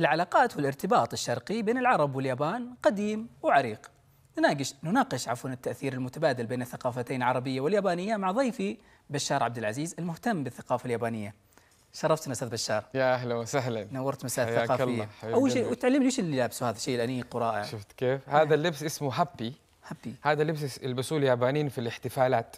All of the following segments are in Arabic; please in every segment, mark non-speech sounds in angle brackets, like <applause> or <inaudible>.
العلاقات والارتباط الشرقي بين العرب واليابان قديم وعريق نناقش نناقش عفوا التاثير المتبادل بين الثقافتين العربيه واليابانيه مع ضيفي بشار عبد العزيز المهتم بالثقافه اليابانيه. شرفتنا استاذ بشار. يا اهلا وسهلا. نورت مساء الثقافيه. اول شيء وتعلمني ايش اللي لابسه هذا الشيء الانيق ورائع. شفت كيف؟ هذا نعم. اللبس اسمه هابي. هابي. هذا اللبس يلبسوه اليابانيين في الاحتفالات.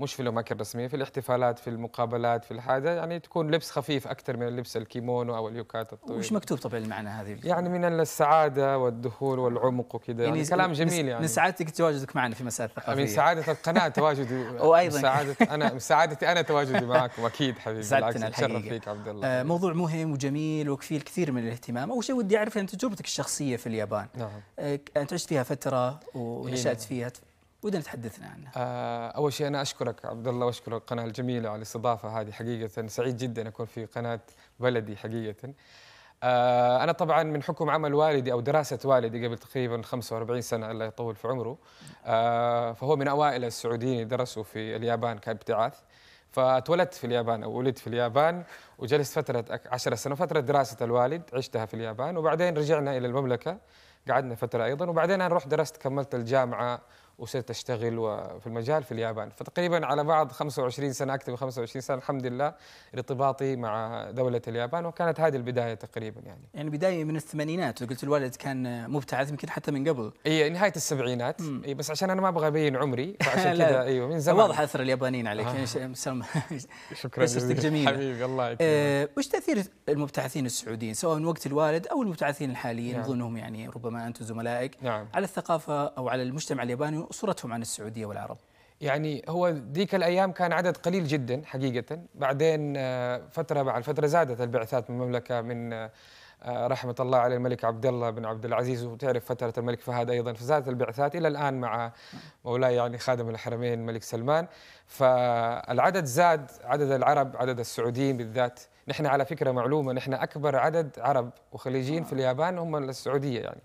مش في الاماكن الرسميه في الاحتفالات في المقابلات في الحاجه يعني تكون لبس خفيف اكثر من اللبس الكيمونو او اليوكات الطويل وش مكتوب طبعا المعنى هذه يعني من السعاده والدخول والعمق وكذا يعني, يعني كلام جميل يعني من سعادتك تواجدك معنا في مساء الثقافيه من سعاده القناه <laughs> تواجدي وايضا سعاده انا من سعادتي انا تواجدي <laughs> معكم اكيد حبيبي سعادتنا الحقيقه فيك عبد الله آه موضوع مهم وجميل وكفيه الكثير من الاهتمام اول شيء ودي اعرف عن تجربتك الشخصيه في اليابان نعم آه انت عشت فيها فتره إيه، ونشات نعم. فيها ودنا تحدثنا عنه آه اول شيء انا اشكرك عبد الله واشكر القناه الجميله على الاستضافه هذه حقيقه سعيد جدا اكون في قناه بلدي حقيقه. آه انا طبعا من حكم عمل والدي او دراسه والدي قبل تقريبا 45 سنه الله يطول في عمره آه فهو من اوائل السعوديين درسوا في اليابان كابتعاث. فاتولدت في اليابان او ولدت في اليابان وجلست فتره 10 سنه فتره دراسه الوالد عشتها في اليابان وبعدين رجعنا الى المملكه قعدنا فتره ايضا وبعدين انا رحت درست كملت الجامعه وصرت اشتغل في المجال في اليابان فتقريبا على بعد 25 سنه اكثر من 25 سنه الحمد لله ارتباطي مع دوله اليابان وكانت هذه البدايه تقريبا يعني يعني بدايه من الثمانينات قلت الوالد كان مبتعث يمكن حتى من قبل اي نهايه السبعينات اي بس عشان انا ما ابغى ابين عمري <laughs> فعشان كذا ايوه من زمان واضح اثر اليابانيين عليك آه. يعني سلم <laughs> شكرا جزيلا حبيبي الله يكرمك آه وش تاثير المبتعثين السعوديين سواء وقت الوالد او المبتعثين الحاليين نعم. اظنهم يعني ربما انتم زملائك نعم. على الثقافه او على المجتمع الياباني صورتهم عن السعودية والعرب؟ يعني هو ذيك الايام كان عدد قليل جدا حقيقه بعدين آه، فتره بعد فتره زادت البعثات من المملكه من آه، آه، رحمه الله على الملك عبد الله بن عبد العزيز وتعرف فتره الملك فهد ايضا فزادت البعثات الى الان مع مولاي يعني خادم الحرمين الملك سلمان فالعدد زاد عدد العرب عدد السعوديين بالذات نحن على فكره معلومه نحن اكبر عدد عرب وخليجيين في اليابان هم السعوديه يعني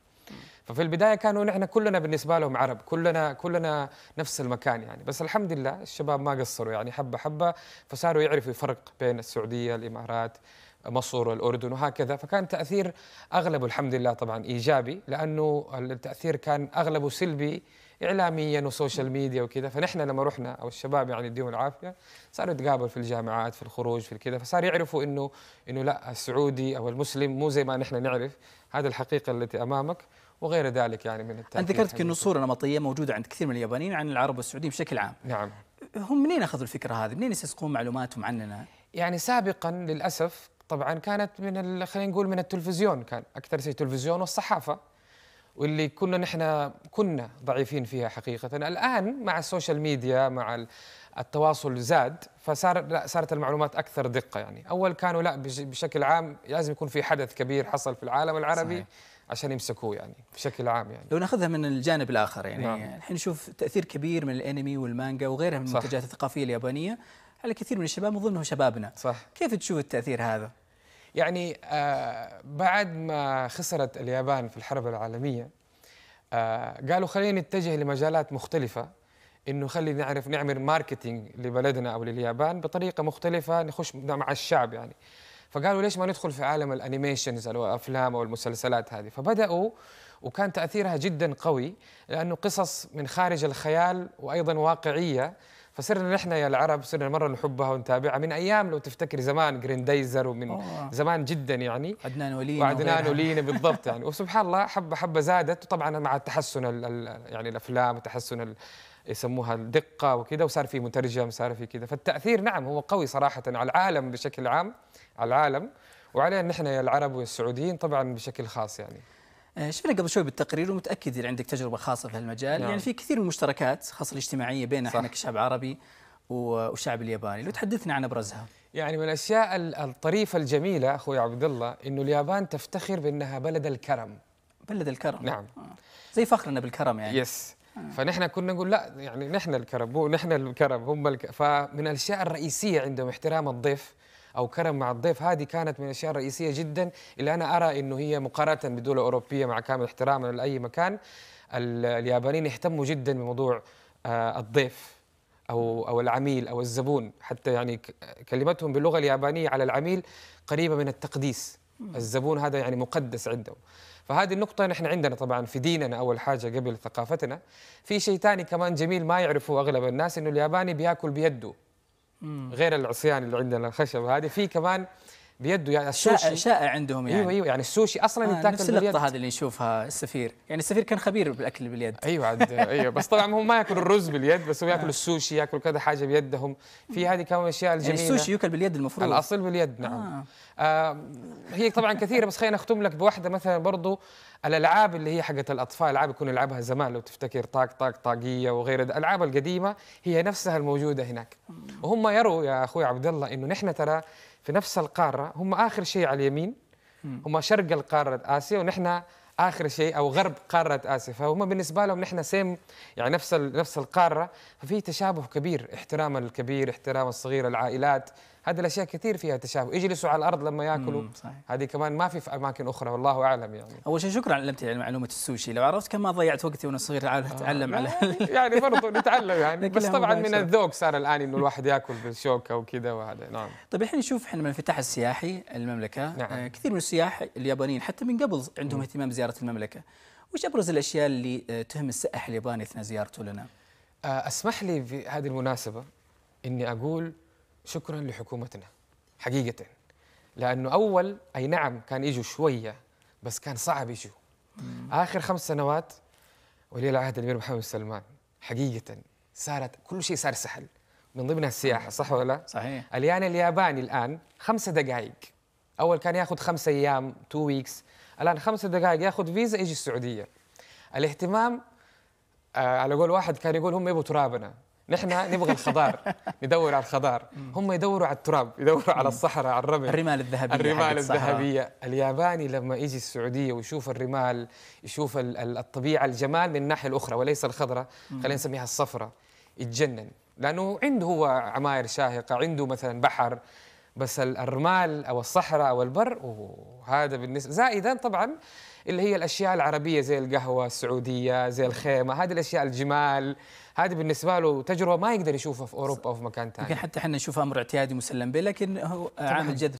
ففي البدايه كانوا نحن كلنا بالنسبه لهم عرب كلنا كلنا نفس المكان يعني بس الحمد لله الشباب ما قصروا يعني حبه حبه فصاروا يعرفوا يفرق بين السعوديه الامارات مصر والاردن وهكذا فكان تاثير اغلبه الحمد لله طبعا ايجابي لانه التاثير كان اغلبه سلبي اعلاميا وسوشيال ميديا وكذا فنحن لما رحنا او الشباب يعني يديهم العافيه صاروا يتقابل في الجامعات في الخروج في كذا فصار يعرفوا انه انه لا السعودي او المسلم مو زي ما نحن نعرف هذا الحقيقه التي امامك وغير ذلك يعني من أنت ذكرت أنه صورة نمطية موجودة عند كثير من اليابانيين عن العرب والسعوديين بشكل عام نعم هم منين أخذوا الفكرة هذه؟ منين يستسقون معلوماتهم عننا؟ يعني سابقا للأسف طبعا كانت من خلينا نقول من التلفزيون كان أكثر شيء التلفزيون والصحافة واللي كنا نحن كنا ضعيفين فيها حقيقة الآن مع السوشيال ميديا مع التواصل زاد فصار لا صارت المعلومات اكثر دقه يعني اول كانوا لا بشكل عام لازم يكون في حدث كبير حصل في العالم العربي صحيح. عشان يمسكوه يعني بشكل عام يعني لو ناخذها من الجانب الاخر يعني نعم. الحين نشوف تاثير كبير من الانمي والمانجا وغيرها من المنتجات الثقافيه اليابانيه على كثير من الشباب من ضمنهم شبابنا صح كيف تشوف التاثير هذا؟ يعني آه بعد ما خسرت اليابان في الحرب العالميه آه قالوا خلينا نتجه لمجالات مختلفه انه خلي نعرف نعمل ماركتينج لبلدنا او لليابان بطريقه مختلفه نخش مع الشعب يعني فقالوا ليش ما ندخل في عالم الانيميشنز الافلام او المسلسلات هذه فبداوا وكان تاثيرها جدا قوي لانه قصص من خارج الخيال وايضا واقعيه فصرنا نحن يا العرب صرنا مره نحبها ونتابعها من ايام لو تفتكر زمان جريندايزر ومن أوه. زمان جدا يعني عدنان ولينا وعدنان ولينا <laughs> بالضبط يعني وسبحان الله حبه حبه زادت وطبعا مع تحسن يعني الافلام وتحسن يسموها الدقه وكذا وصار في مترجم صار في كذا فالتاثير نعم هو قوي صراحه على العالم بشكل عام على العالم وعلينا نحن يا العرب والسعوديين طبعا بشكل خاص يعني آه، شفنا قبل شوي بالتقرير ومتاكد إن عندك تجربه خاصه في هالمجال نعم. يعني في كثير من المشتركات خاصه الاجتماعيه بين احنا كشعب عربي والشعب الياباني لو تحدثنا عن ابرزها يعني من الاشياء الطريفه الجميله اخوي عبد الله انه اليابان تفتخر بانها بلد الكرم بلد الكرم نعم آه. زي فخرنا بالكرم يعني يس فنحن كنا نقول لا يعني نحن الكرب نحن الكرب هم الك... فمن الاشياء الرئيسيه عندهم احترام الضيف او كرم مع الضيف هذه كانت من الاشياء الرئيسيه جدا اللي انا ارى انه هي مقارنه بدول اوروبيه مع كامل احترامنا لاي مكان اليابانيين يهتموا جدا بموضوع آه، الضيف او او العميل او الزبون حتى يعني كلمتهم باللغه اليابانيه على العميل قريبه من التقديس الزبون هذا يعني مقدس عندهم فهذه النقطة نحن عندنا طبعا في ديننا أول حاجة قبل ثقافتنا في شيء ثاني كمان جميل ما يعرفه أغلب الناس إنه الياباني بياكل بيده غير العصيان اللي عندنا الخشب هذه في كمان بيده يعني السوشي شائع عندهم أيوة، يعني ايوه ايوه يعني السوشي اصلا آه يتاكل نفس اللقطه هذه اللي نشوفها السفير يعني السفير كان خبير بالاكل باليد ايوه عد ايوه بس طبعا هم ما ياكلوا الرز باليد بس هو ياكلوا آه. السوشي ياكلوا كذا حاجه بيدهم في هذه كمان اشياء يعني الجميله يعني السوشي يوكل باليد المفروض الاصل باليد نعم آه. آه هي طبعا كثيره بس خلينا اختم لك بواحده مثلا برضو الالعاب اللي هي حقت الاطفال العاب يكون يلعبها زمان لو تفتكر طاق طاق طاقيه وغير الالعاب القديمه هي نفسها الموجوده هناك آه. وهم يروا يا اخوي عبد الله انه نحن ترى في نفس القاره هم اخر شيء على اليمين هم شرق القاره اسيا ونحن اخر شيء او غرب قاره اسيا فهم بالنسبه لهم نحن سيم يعني نفس نفس القاره ففي تشابه كبير احترام الكبير احترام الصغير العائلات هذه الاشياء كثير فيها تشابه يجلسوا على الارض لما ياكلوا هذه كمان ما في في اماكن اخرى والله اعلم يعني اول شيء شكرا علمتني على معلومه السوشي لو عرفت كم ضيعت وقتي وانا صغير آه، اتعلم آه. على يعني, <laughs> يعني برضه نتعلم يعني <laughs> بس طبعا من الذوق صار الان انه <laughs> الواحد ياكل بالشوكه وكذا وهذا نعم طيب الحين نشوف احنا من الانفتاح السياحي المملكه آه، نعم. آه كثير من السياح اليابانيين حتى من قبل عندهم م. اهتمام بزياره المملكه وش ابرز الاشياء اللي آه، تهم السائح الياباني اثناء زيارته لنا؟ اسمح لي في هذه المناسبه اني اقول شكرا لحكومتنا حقيقة لأنه أول أي نعم كان يجوا شوية بس كان صعب يجوا آخر خمس سنوات ولي العهد الأمير محمد سلمان حقيقة صارت كل شيء صار سهل من ضمنها السياحة صح ولا لا؟ صحيح اليان الياباني الآن خمسة دقائق أول كان ياخذ خمسة أيام تو ويكس الآن خمسة دقائق ياخذ فيزا يجي السعودية الاهتمام آه على قول واحد كان يقول هم يبوا ترابنا نحن نبغى الخضار <laughs> ندور على الخضار هم يدوروا على التراب يدوروا على الصحراء على الرمل الرمال الذهبية الرمال الذهبية الياباني لما يجي السعودية ويشوف الرمال يشوف الطبيعة الجمال من الناحية الأخرى وليس الخضراء خلينا نسميها الصفراء يتجنن لأنه عنده هو عماير شاهقة عنده مثلا بحر بس الرمال أو الصحراء أو البر وهذا بالنسبة زائدا طبعا اللي هي الأشياء العربية زي القهوة السعودية زي الخيمة هذه الأشياء الجمال هذه بالنسبه له تجربه ما يقدر يشوفها في اوروبا او في مكان ثاني حتى احنا نشوفها امر اعتيادي مسلم به لكن هو عامل جذب